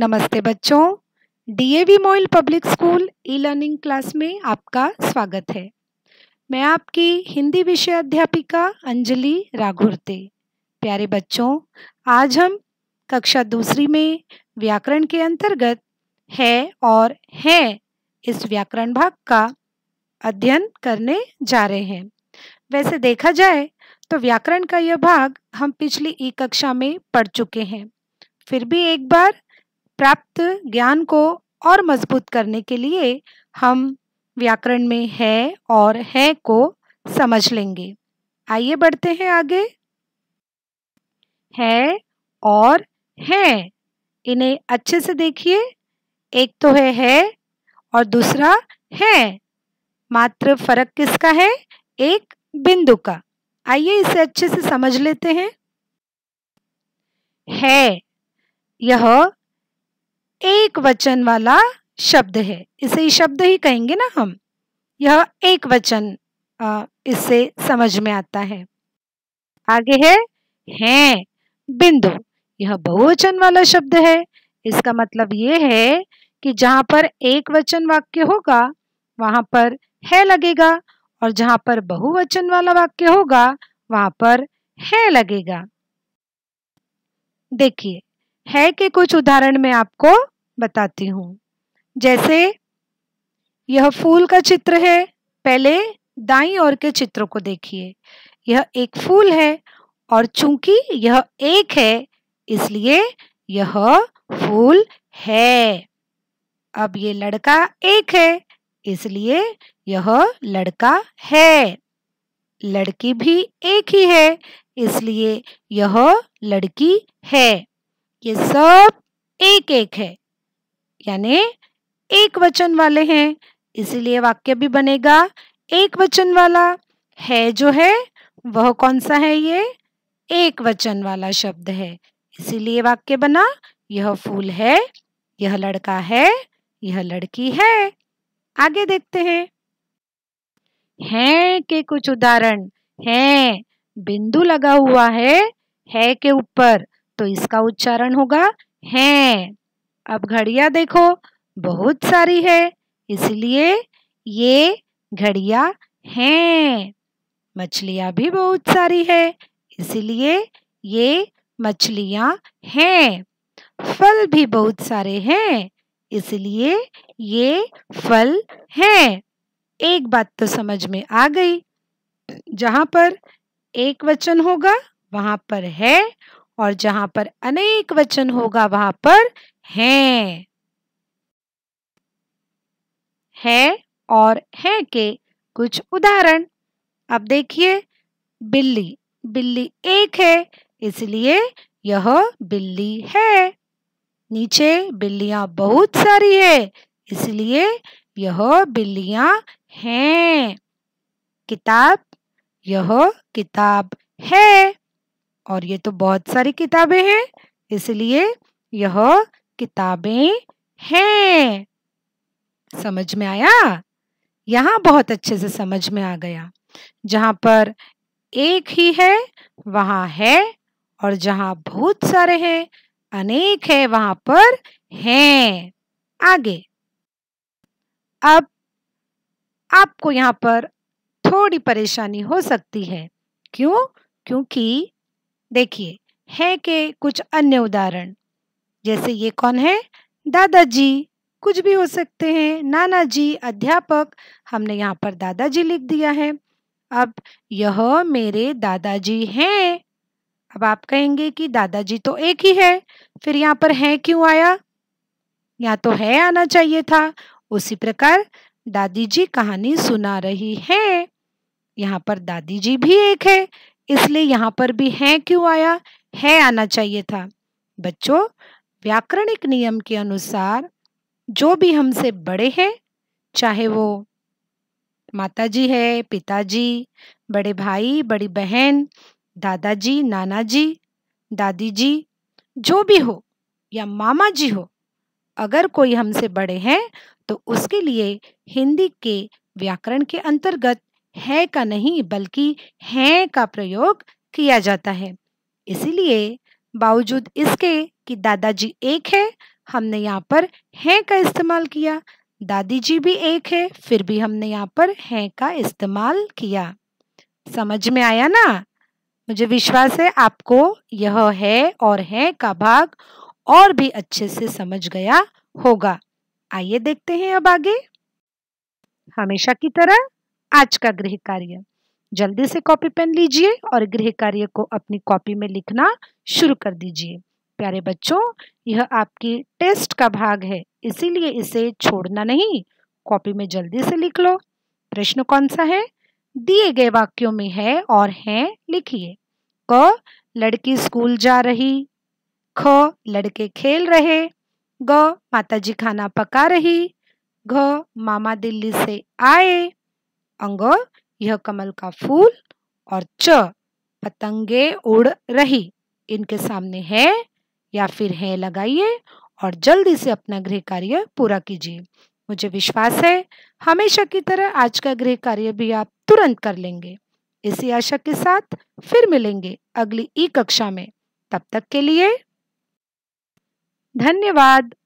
नमस्ते बच्चों DAV MOIL public school e learning class में आपका स्वागत है मैं आपकी हिंदी विषय अध्यापिका अंजलि राघुरते प्यारे बच्चों आज हम कक्षा दूसरी में व्याकरण के अंतर्गत है और है इस व्याकरण भाग का अध्ययन करने जा रहे हैं वैसे देखा जाए तो व्याकरण का यह भाग हम पिछली ई कक्षा में पढ़ चुके हैं फिर भी एक बार प्राप्त ज्ञान को और मजबूत करने के लिए हम व्याकरण में है और है को समझ लेंगे आइए बढ़ते हैं आगे है और है इन्हें अच्छे से देखिए एक तो है है और दूसरा है मात्र फर्क किसका है एक बिंदु का आइए इसे अच्छे से समझ लेते हैं है यह एक वचन वाला शब्द है इसे शब्द ही कहेंगे ना हम यह एक वचन इससे समझ में आता है आगे है हैं बिंदु यह बहुवचन वाला शब्द है इसका मतलब ये है कि जहां पर एक वचन वाक्य होगा वहां पर है लगेगा और जहां पर बहुवचन वाला वाक्य होगा वहां पर है लगेगा देखिए है के कुछ उदाहरण में आपको बताती हूँ जैसे यह फूल का चित्र है पहले दाई ओर के चित्र को देखिए यह एक फूल है और चूंकि यह एक है इसलिए यह फूल है अब ये लड़का एक है इसलिए यह लड़का है लड़की भी एक ही है इसलिए यह लड़की है ये सब एक एक है यानी एक वचन वाले हैं इसीलिए वाक्य भी बनेगा एक वचन वाला है जो है वह कौन सा है ये एक वचन वाला शब्द है इसीलिए वाक्य बना यह फूल है यह लड़का है यह लड़की है आगे देखते हैं है के कुछ उदाहरण है बिंदु लगा हुआ है है के ऊपर तो इसका उच्चारण होगा है अब घड़िया देखो बहुत सारी है इसलिए ये घड़िया हैं मछलियां भी बहुत सारी है इसलिए ये मछलियां हैं फल भी बहुत सारे हैं इसलिए ये फल हैं एक बात तो समझ में आ गई जहां पर एक वचन होगा वहां पर है और जहां पर अनेक वचन होगा वहां पर है है और है के कुछ उदाहरण अब देखिए बिल्ली बिल्ली एक है इसलिए यह बिल्ली है नीचे बिल्लियां बहुत सारी है इसलिए यह बिल्लियां हैं किताब यह किताब है और ये तो बहुत सारी किताबें हैं इसलिए यह किताबें हैं समझ में आया यहाँ बहुत अच्छे से समझ में आ गया जहाँ पर एक ही है वहाँ है और जहाँ बहुत सारे हैं अनेक है वहाँ पर हैं आगे अब आपको यहाँ पर थोड़ी परेशानी हो सकती है क्यों क्योंकि देखिए है के कुछ अन्य उदाहरण जैसे ये कौन है दादाजी कुछ भी हो सकते हैं नाना जी अध्यापक हमने यहाँ पर दादाजी लिख दिया है अब यह मेरे दादाजी हैं अब आप कहेंगे कि दादाजी तो एक ही है फिर यहाँ पर है क्यों आया या तो है आना चाहिए था उसी प्रकार दादी जी कहानी सुना रही है यहाँ पर दादी जी भी एक है इसलिए यहाँ पर भी है क्यों आया है आना चाहिए था बच्चों व्याकरणिक नियम के अनुसार जो भी हमसे बड़े हैं चाहे वो माताजी है पिताजी बड़े भाई बड़ी बहन दादाजी नानाजी दादी जी जो भी हो या मामा जी हो अगर कोई हमसे बड़े हैं तो उसके लिए हिंदी के व्याकरण के अंतर्गत है का नहीं बल्कि हैं का प्रयोग किया जाता है इसीलिए बावजूद इसके कि दादाजी एक है हमने यहाँ पर हैं का इस्तेमाल किया दादी जी भी एक है फिर भी हमने यहाँ पर हैं का इस्तेमाल किया समझ में आया ना मुझे विश्वास है आपको यह है और है का भाग और भी अच्छे से समझ गया होगा आइए देखते हैं अब आगे हमेशा की तरह आज का गृह कार्य जल्दी से कॉपी पेन लीजिए और गृह कार्य को अपनी कॉपी में लिखना शुरू कर दीजिए प्यारे बच्चों यह आपकी टेस्ट का भाग है इसीलिए इसे छोड़ना नहीं कॉपी में जल्दी से लिख लो प्रश्न कौन सा है दिए गए वाक्यों में है और हैं लिखिए क लड़की स्कूल जा रही ख लड़के खेल रहे ग माताजी खाना पका रही घ मामा दिल्ली से आए अंग यह कमल का फूल और च पतंगे उड़ रही इनके सामने है या फिर है लगाइए और जल्दी से अपना गृह कार्य पूरा कीजिए मुझे विश्वास है हमेशा की तरह आज का गृह कार्य भी आप तुरंत कर लेंगे इसी आशा के साथ फिर मिलेंगे अगली ई कक्षा में तब तक के लिए धन्यवाद